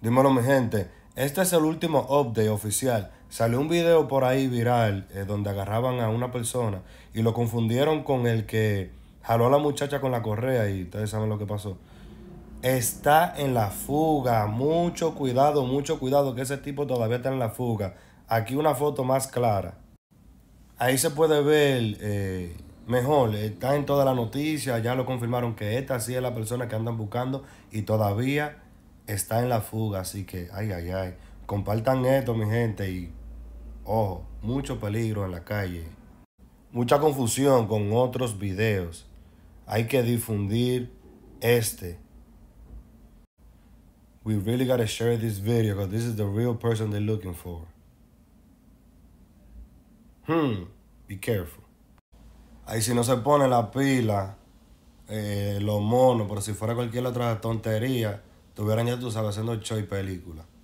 Dímelo mi gente, este es el último update oficial. Salió un video por ahí viral eh, donde agarraban a una persona y lo confundieron con el que jaló a la muchacha con la correa y ustedes saben lo que pasó. Está en la fuga, mucho cuidado, mucho cuidado que ese tipo todavía está en la fuga. Aquí una foto más clara. Ahí se puede ver eh, mejor, está en toda la noticia, ya lo confirmaron que esta sí es la persona que andan buscando y todavía está en la fuga, así que, ay, ay, ay. Compartan esto, mi gente, y ojo, mucho peligro en la calle. Mucha confusión con otros videos. Hay que difundir este. We really gotta share this video because this is the real person they're looking for. Hmm, be careful. Ahí si no se pone la pila, eh, los monos, pero si fuera cualquier otra tontería, Tuvieron ya, tú sabes, haciendo show y película.